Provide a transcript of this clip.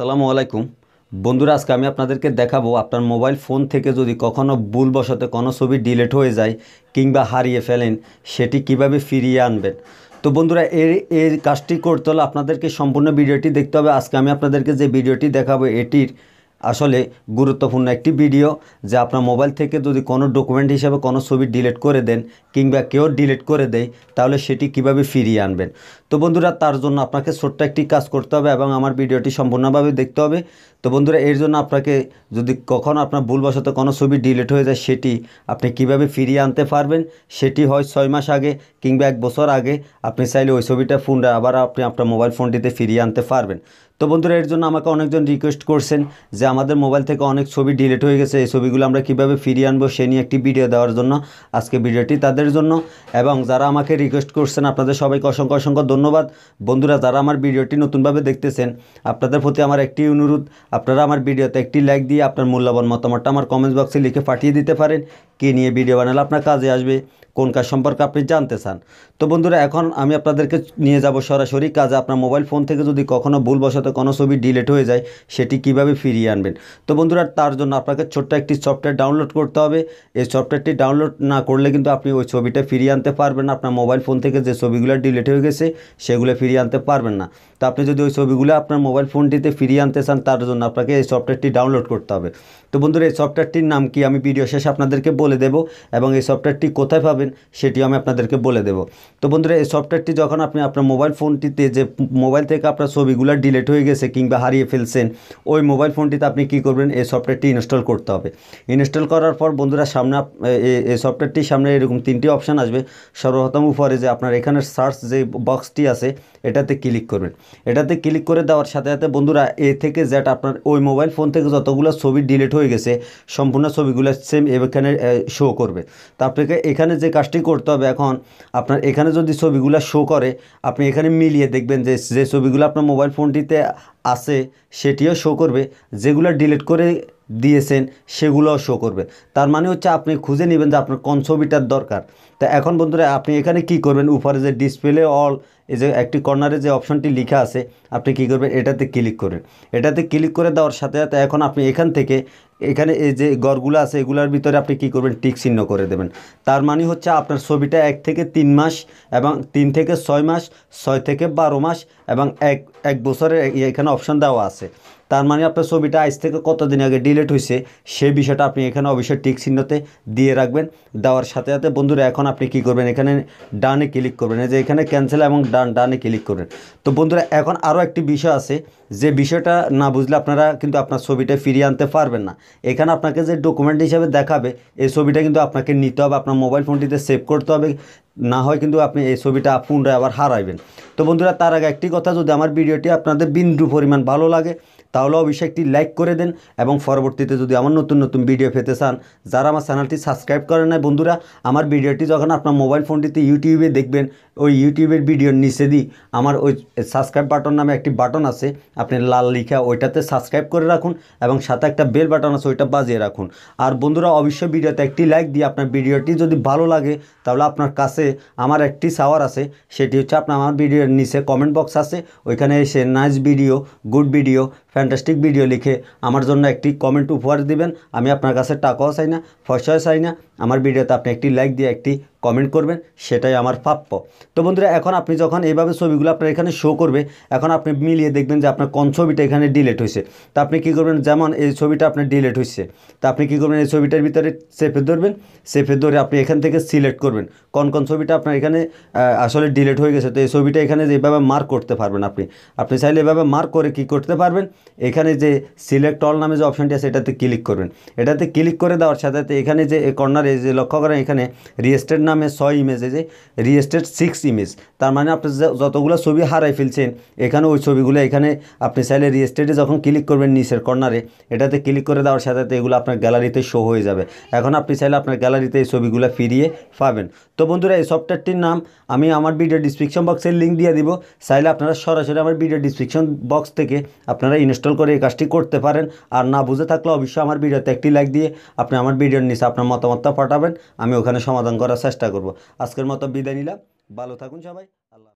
সালামু আলাইকুম বন্ধুরা আজকে আমি আপনাদেরকে দেখাবো আপনার মোবাইল ফোন থেকে যদি কখনও ভুলবশত কোনো ছবি ডিলেট হয়ে যায় কিংবা হারিয়ে ফেলেন সেটি কিভাবে ফিরিয়ে আনবেন তো বন্ধুরা এর এর কাজটি করতে হলে আপনাদেরকে সম্পূর্ণ ভিডিওটি দেখতে হবে আজকে আমি আপনাদেরকে যে ভিডিওটি দেখাবো এটির আসলে গুরুত্বপূর্ণ একটি ভিডিও যে আপনার মোবাইল থেকে যদি কোনো ডকুমেন্ট হিসাবে কোনো ছবি ডিলিট করে দেন কিংবা কেউ ডিলিট করে দেয় তাহলে সেটি কিভাবে ফিরিয়ে আনবেন তো বন্ধুরা তার জন্য আপনাকে ছোট্ট একটি কাজ করতে হবে এবং আমার ভিডিওটি সম্পূর্ণভাবে দেখতে হবে তো বন্ধুরা এর জন্য আপনাকে যদি কখনও আপনার ভুলবশত কোনো ছবি ডিলিট হয়ে যায় সেটি আপনি কিভাবে ফিরিয়ে আনতে পারবেন সেটি হয় ছয় মাস আগে কিংবা এক বছর আগে আপনি চাইলে ওই ছবিটা ফোনটা আবার আপনি আপনার মোবাইল ফোনটিতে ফিরিয়ে আনতে পারবেন তো বন্ধুরা এর জন্য আমাকে অনেকজন রিকোয়েস্ট করছেন যে আমাদের মোবাইল থেকে অনেক ছবি ডিলিট হয়ে গেছে এই ছবিগুলো আমরা কিভাবে ফিরিয়ে আনবো সে নিয়ে একটি ভিডিও দেওয়ার জন্য আজকে ভিডিওটি তাদের জন্য এবং যারা আমাকে রিকোয়েস্ট করছেন আপনাদের সবাইকে অসংখ্য অসংখ্য ধন্যবাদ বন্ধুরা যারা আমার ভিডিওটি নতুনভাবে দেখতেছেন আপনাদের প্রতি আমার একটি অনুরোধ আপনারা আমার ভিডিওতে একটি লাইক দিয়ে আপনার মূল্যবান মতামতটা আমার কমেন্টস বক্সে লিখে পাঠিয়ে দিতে পারেন কে নিয়ে ভিডিও বানালে আপনার কাজে আসবে কোন কাজ সম্পর্কে আপনি জানতে চান তো বন্ধুরা এখন আমি আপনাদেরকে নিয়ে যাব সরাসরি কাজে আপনার মোবাইল ফোন থেকে যদি কখনো ভুলবশত কোনো ছবি ডিলেট হয়ে যায় সেটি কিভাবে ফিরিয়ে আনবেন তো বন্ধুরা তার জন্য আপনাকে ছোট্ট একটি সফটওয়্যার ডাউনলোড করতে হবে এই সফটওয়্যারটি ডাউনলোড না করলে কিন্তু আপনি ওই ছবিটা ফিরিয়ে আনতে পারবেন না আপনার মোবাইল ফোন থেকে যে ছবিগুলো ডিলেট হয়ে গেছে সেগুলো ফিরিয়ে আনতে পারবেন না তো আপনি যদি ওই ছবিগুলো আপনার মোবাইল ফোনটিতে ফিরিয়ে আনতে চান তার জন্য আপনাকে এই সফটওয়্যারটি ডাউনলোড করতে হবে তো বন্ধুরা এই সফটওয়্যারটির নাম কি আমি ভিডিও শেষে আপনাদেরকে বলে দেব এবং এই সফটওয়্যারটি কোথায় পাবেন পারেন সেটিও আমি আপনাদেরকে বলে দেবো তো বন্ধুরা এই সফটওয়্যারটি যখন আপনি আপনার মোবাইল ফোনটিতে যে মোবাইল থেকে আপনার ছবিগুলো ডিলেট হয়ে গেছে কিংবা হারিয়ে ফেলছেন ওই মোবাইল ফোনটিতে আপনি কি করবেন এই সফটওয়্যারটি ইনস্টল করতে হবে ইনস্টল করার পর বন্ধুরা সামনে এই সফটওয়্যারটির সামনে এরকম তিনটি অপশান আসবে সর্বপ্রথম উপরে যে আপনার এখানে সার্চ যে বক্সটি আছে এটাতে ক্লিক করবেন এটাতে ক্লিক করে দেওয়ার সাথে সাথে বন্ধুরা এ থেকে জ্যাট আপনার ওই মোবাইল ফোন থেকে যতগুলো ছবি ডিলেট হয়ে গেছে সম্পূর্ণ ছবিগুলো সেম এখানে শো করবে তারপরে এখানে যে কাজটি করতে হবে এখন আপনার এখানে যদি ছবিগুলো শো করে আপনি এখানে মিলিয়ে দেখবেন যে যে ছবিগুলো আপনার মোবাইল ফোনটিতে আছে সেটিও শো করবে যেগুলো ডিলিট করে দিয়েছেন সেগুলোও শো করবে তার মানে হচ্ছে আপনি খুঁজে নেবেন যে আপনার কোন ছবিটার দরকার তা এখন বন্ধুরা আপনি এখানে কি করবেন উপরে যে ডিসপ্লে অল এই যে একটি কর্নারে যে অপশনটি লেখা আছে আপনি কি করবেন এটাতে ক্লিক করেন এটাতে ক্লিক করে দেওয়ার সাথে সাথে এখন আপনি এখান থেকে এখানে এই যে গড়গুলো আছে এগুলোর ভিতরে আপনি কি করবেন টিক চিহ্ন করে দেবেন তার মানে হচ্ছে আপনার ছবিটা এক থেকে তিন মাস এবং তিন থেকে ছয় মাস ছয় থেকে বারো মাস এবং এক এক বছরের এখানে অপশন দেওয়া আছে তার মানে আপনার ছবিটা আজ থেকে কতদিন আগে ডিলেট হয়েছে সেই বিষয়টা আপনি এখানে অবশ্যই টিক চিহ্নতে দিয়ে রাখবেন দেওয়ার সাথে সাথে বন্ধুরা এখন আপনি কি করবেন এখানে ডানে ক্লিক করবেন যে এখানে ক্যান্সেল এবং ডান ডানে ক্লিক করবেন তো বন্ধুরা এখন আরও একটি বিষয় আছে যে বিষয়টা না বুঝলে আপনারা কিন্তু আপনার ছবিটা ফিরিয়ে আনতে পারবেন না এখানে আপনাকে যে ডকুমেন্ট হিসাবে দেখাবে এই ছবিটা কিন্তু আপনাকে নিতে হবে আপনার মোবাইল ফোনটিতে সেভ করতে হবে না হয় কিন্তু আপনি এই ছবিটা পুনরায় আবার হারাইবেন তো বন্ধুরা তার আগে একটি কথা যদি আমার ভিডিওটি আপনাদের বিন্দু পরিমাণ ভালো লাগে তাহলে অবশ্যই একটি লাইক করে দেন এবং পরবর্তীতে যদি আমার নতুন নতুন ভিডিও পেতে চান যারা আমার চ্যানেলটি সাবস্ক্রাইব করেন না বন্ধুরা আমার ভিডিওটি যখন আপনার মোবাইল ফোনটিতে ইউটিউবে দেখবেন ওই ইউটিউবের ভিডিওর নিচে দিই আমার ওই সাবস্ক্রাইব বাটন নামে একটি বাটন আছে আপনি লাল লিখা ওইটাতে সাবস্ক্রাইব করে রাখুন এবং সাথে একটা বেল বাটন আছে ওইটা বাজিয়ে রাখুন আর বন্ধুরা অবশ্যই ভিডিওতে একটি লাইক দিয়ে আপনার ভিডিওটি যদি ভালো লাগে তাহলে আপনার কাছে আমার একটি সাওয়ার আছে সেটি হচ্ছে আপনার আমার ভিডিওর নিচে কমেন্ট বক্স আছে ওইখানে এসে nice video good video fantastic video লিখে আমার জন্য একটি কমেন্ট উপহার দিবেন আমি আপনার কাছে টাকাও চাই না ফসাও চাই না আমার ভিডিওতে আপনি একটি লাইক দিয়ে একটি কমেন্ট করবেন সেটাই আমার প্রাপ্য তো বন্ধুরা এখন আপনি যখন এইভাবে ছবিগুলো আপনার এখানে শো করবে এখন আপনি মিলিয়ে দেখবেন যে আপনার কোন ছবিটা এখানে ডিলেট হয়েছে তা আপনি কী করবেন যেমন এই ছবিটা আপনার ডিলেট হয়েছে তা আপনি কী করবেন এই ছবিটার ভিতরে সেফে ধরবেন সেফে ধরে আপনি এখান থেকে সিলেক্ট করবেন কোন কোন ছবিটা আপনার এখানে আসলে ডিলেট হয়ে গেছে তো এই ছবিটা এখানে যেভাবে মার্ক করতে পারবেন আপনি আপনি চাইলে এভাবে মার্ক করে কি করতে পারবেন এখানে যে সিলেক্ট অল নামে যে অপশানটি আছে এটাতে ক্লিক করবেন এটাতে ক্লিক করে দেওয়ার সাথে সাথে এখানে যে কর্নারে যে লক্ষ্য করেন এখানে রিয়েস্টেড নামে ছয় ইমেজ যে রিয়েস্টেড সিক্স ইমেজ তার মানে আপনি যতগুলো ছবি হারাই ফেলছেন এখানে ওই ছবিগুলো এখানে আপনি চাইলে রিয়েস্টেডে যখন ক্লিক করবেন নিচের কর্নারে এটাতে ক্লিক করে দেওয়ার সাথে সাথে এগুলো আপনার গ্যালারিতে শো হয়ে যাবে এখন আপনি চাইলে আপনার গ্যালারিতে এই ছবিগুলো ফিরিয়ে পাবেন তো বন্ধুরা এই সফটওয়্যারটির নাম আমি আমার ভিডিও ডিসক্রিপশন বক্সের লিঙ্ক দিয়ে দিব চাইলে আপনারা সরাসরি আমার ভিডিও ডিসক্রিপশন বক্স থেকে আপনারা ইনস্টল করে এই কাজটি করতে পারেন আর না বুঝে থাকলে অবশ্যই আমার ভিডিওতে একটি লাইক দিয়ে আপনি আমার ভিডিওর নিচে আপনার মতামতটা পাঠাবেন আমি ওখানে সমাধান করার চেষ্টা করব আজকের মতো বিদায় নিলাম ভালো থাকুন সবাই আল্লাহ